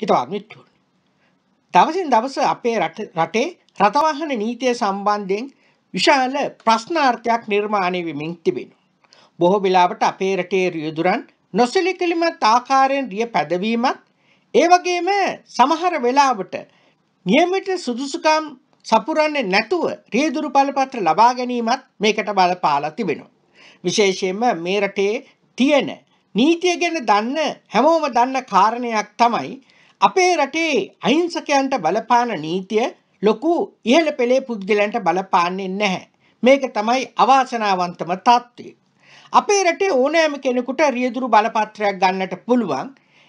හිතවත් මිත්‍රෝ දවසින් දවස අපේ රටේ රථවාහන නීතිය සම්බන්ධයෙන් විශාල ප්‍රශ්නාර්ථයක් නිර්මාණය වෙමින් තිබෙනවා. බොහෝ වෙලාවට අපේ රටේ රියදුරන් නොසැලකිලිමත් ආකාරයෙන් රිය පැදවීමත් ඒ වගේම සමහර වෙලාවට નિયમિત සුදුසුකම් සපුරන්නේ නැතුව රියදුරු බලපත්‍ර ලබා ගැනීමත් මේකට බලපාලා තිබෙනවා. විශේෂයෙන්ම මේ රටේ තියෙන නීතිය ගැන දන්න හැමෝම දන්න කාරණයක් තමයි අපේ රටේ අහිංසකයන්ට බලපාන නීතිය ලොකු ඉහළ පෙළේ පුද්ගලයන්ට බලපාන්නේ නැහැ. මේක තමයි අවාසනාවන්තම තත්ත්වය. අපේ රටේ ඕනෑම කෙනෙකුට රියදුරු බලපත්‍රයක් ගන්නට පුළුවන්.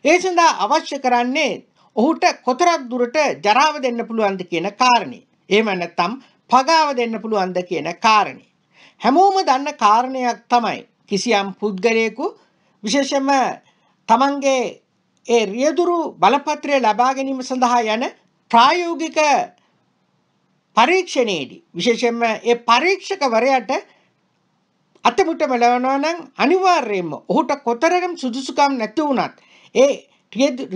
ඒ සඳහා අවශ්‍ය කරන්නේ ඔහුට කොතරක් දුරට ජරාව දෙන්න පුළුවන්ද කියන කාරණේ. එහෙම නැත්නම් පගාව දෙන්න පුළුවන්ද කියන කාරණේ. හැමෝම දන්න කාරණයක් තමයි කිසියම් පුද්ගලයෙකු විශේෂම තමන්ගේ ඒ රියදුරු බලපත්‍රය ලබා ගැනීම සඳහා යන ප්‍රායෝගික පරීක්ෂණයේදී විශේෂයෙන්ම ඒ පරීක්ෂකවරයාට අතමුට මෙලවනවා නම් අනිවාර්යයෙන්ම ඔහුට කොතරම් සුදුසුකම් නැති වුණත් ඒ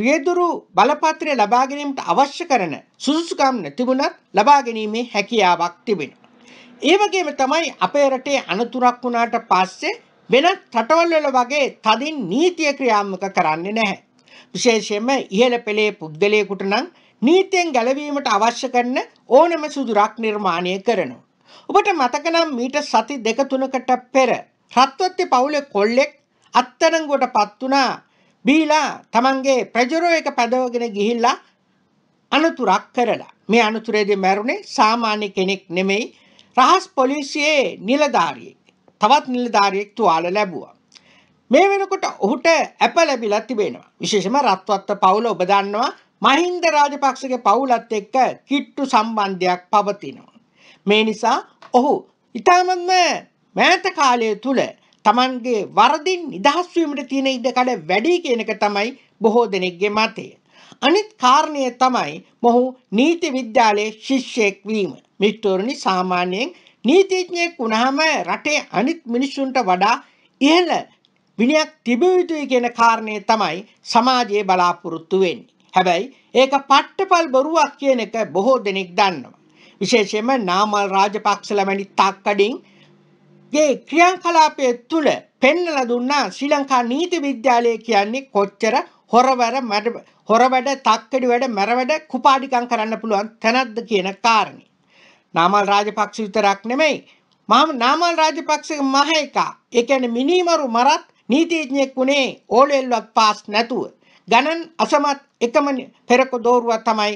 රියදුරු බලපත්‍රය ලබා ගැනීමට අවශ්‍ය කරන සුදුසුකම් නැතිබුණත් ලබා ගැනීමේ හැකියාවක් තිබෙනවා. ඒ වගේම තමයි අපේ රටේ අනතුරක් වුණාට පස්සේ වෙනත් රටවල් වල වගේ තදින් නීතිය ක්‍රියාත්මක කරන්නේ නැහැ. විශේෂයෙන්ම ඉහළ පෙළේ පුද්ගලයෙකුට නම් නීතියෙන් ගැලවීමට අවශ්‍ය කරන ඕනම සුදුරක් නිර්මාණය කරනවා. ඔබට මතක නම් මීට සති දෙක තුනකට පෙර රත්වත්ති පවුලේ කොල්ලෙක් අත්අඩංගුවටපත් වුණා. බීලා තමන්ගේ ප්‍රජරෝ එක පැදවගෙන ගිහිල්ලා අනතුරක් කරලා. මේ අනතුරේදී මැරුණේ සාමාන්‍ය කෙනෙක් නෙමෙයි රහස් පොලිසියේ නිලධාරියෙක්. තවත් නිලධාරියෙක් තුවාල ලැබුවා. මේ වෙනකොට ඔහුට ඇප ලැබිලා තිබෙනවා. විශේෂම රත්වත්ත පවුල ඔබ දන්නවා මහින්ද රාජපක්ෂගේ පවුලත් එක්ක කිට්ටු සම්බන්ධයක් පවතිනවා. මේ නිසා ඔහු ඉතාමත්ම මෑත කාලය තුල Tamanගේ වරදින් නිදහස් වීමට තියෙන ඉඩකඩ වැඩි කියන එක තමයි බොහෝ දෙනෙක්ගේ මතය. අනිත් කාරණය තමයි මොහු නීති විද්‍යාලයේ ශිෂ්‍යයෙක් වීම. මිස්ටෝරනි සාමාන්‍යයෙන් නීතිඥයෙක් වුණාම රටේ අනිත් මිනිස්සුන්ට වඩා ඉහළ විනයක් තිබිය යුතුයි කියන කාරණය තමයි සමාජයේ බලාපොරොත්තු වෙන්නේ. හැබැයි ඒක පට්ටපල් බොරුවක් කියන එක බොහෝ දෙනෙක් දන්නවා. විශේෂයෙන්ම නාමල් රාජපක්ෂ ලැබෙනි තාක්කඩින් ගේ ක්‍රියාකලාපය තුළ පෙන්වලා දුන්නා ශ්‍රී ලංකා නීති විද්‍යාලය කියන්නේ කොච්චර හොරවර හොරවැඩ තක්කඩි වැඩ මැරවැඩ කුපාඩිකම් කරන්න පුළුවන් තැනක්ද කියන කාරණේ. නාමල් රාජපක්ෂ විතරක් නෙමෙයි මම නාමල් රාජපක්ෂගේ මහ එකා. ඒ කියන්නේ මිනිමරු මරත් නීතිඥයෙක් වුණේ ඕලෙල්වත් පාස් නැතුව ගණන් අසමත් එකම පෙරක දෝරුව තමයි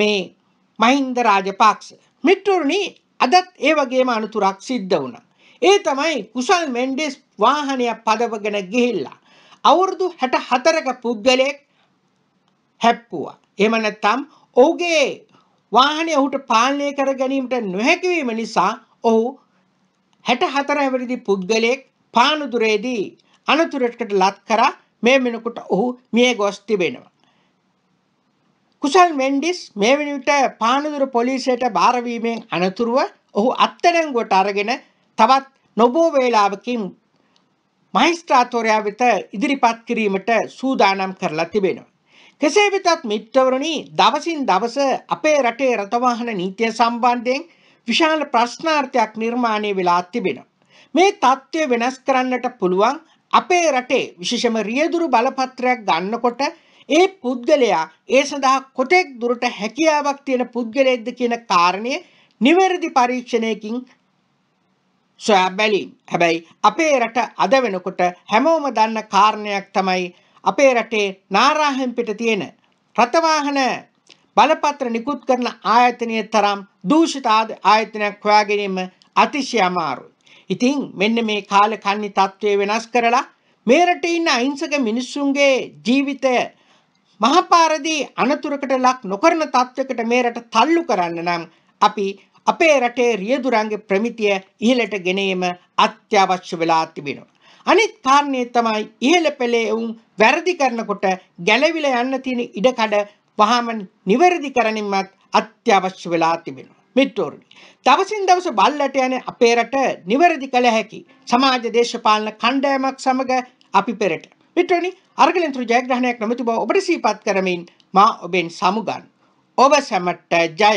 මේ මහින්ද රාජපක්ෂ. මිත්‍රුනි අදත් ඒ වගේම අනුතුරක් සිද්ධ වුණා. ඒ තමයි කුසල් මෙන්ඩෙස් වාහනය පදවගෙන ගිහිල්ලා අවුරුදු 64ක පුද්ගලයෙක් හැප්පුවා. එහෙම නැත්නම් ඔහුගේ වාහනය ඔහුට පාලනය කර ගැනීමට නොහැකි වීම නිසා ඔහු 64 වැනි පුද්ගලයෙක් පානුදුරේදී අනතුරටකට ලත් කරා මේ වෙනකොට ඔහු මිය ගොස් තිබෙනවා. කුසල් මෙන්ඩිස් මේ වෙනවිට පානදුර පොලිසියට භාරවීමෙන් අනතුරුව ඔහු අත්තරැංගුවට අරගෙන තවත් නොබෝ වේලාවකින් මහිස්ත්‍රාතෝරයා වෙත ඉදිරිපත් කිරීමට සූදානම් කරලා තිබෙනවා. කෙසේ වෙතත් මිත්‍රවරුනි දවසින් දවස අපේ රටේ රථවාහන නීතිය සම්බන්ධයෙන් විශාල ප්‍රශ්නාර්ථයක් නිර්මාණය වෙලා තිබෙනවා. මේ தත්ත්වය වෙනස් කරන්නට පුළුවන් අපේ රටේ විශේෂම රියදුරු බලපත්‍රයක් ගන්නකොට ඒ පුද්ගලයා ඒ සඳහා කොතෙක් දුරට හැකියාවක් තියෙන පුද්ගලයෙක්ද කියන කාරණය නිවැරදි පරීක්ෂණයකින් සොයා බැලීම්. හැබැයි අපේ රට අද වෙනකොට හැමෝම දන්න කාරණයක් තමයි අපේ රටේ නාරාහෙන් පිට තියෙන රථවාහන බලපත්‍ර නිකුත් කරන ආයතනය තරම් දූෂිත ආයතනයක් හොයාගැනීම අතිශය අමාරුයි. ඉතින් මෙන්න මේ කාල කන්නි තත්ත්වය වෙනස් කරලා මේ රටේ ඉන්න අහිංසක මිනිස්සුන්ගේ ජීවිතය මහපාරදී අනතුරකට ලක් නොකරන තත්වයකට මේ රට තල්ලු කරන්න නම් අපි අපේ රටේ රියදුරන්ගේ ප්‍රමිතිය ඉහළට ගෙනීම අත්‍යවශ්‍ය වෙලා තිබෙනවා. අනිත් කාරණේ තමයි ඉහළ පෙළේ වුන් වැරදි කරනකොට ගැළවිලා යන්න තියෙන ඉඩකඩ වහම නිවැරදි කරණින්මත් අත්‍යවශ්‍ය වෙලා තිබෙනවා. මිත්‍රවරුනි. දවසින් දවස බල්ලට යන අපේ රට නිවැරදි කළ හැකි සමාජ දේශපාලන කණ්ඩායමක් සමග අපි පෙරට. මිත්‍රවරුනි, අර්ගලෙන්තුරු ජයග්‍රහණයක් නොමැති බව ඔබට සිහිපත් කරමින් මා ඔබෙන් සමුගන්. ඔබ සැමට ජය.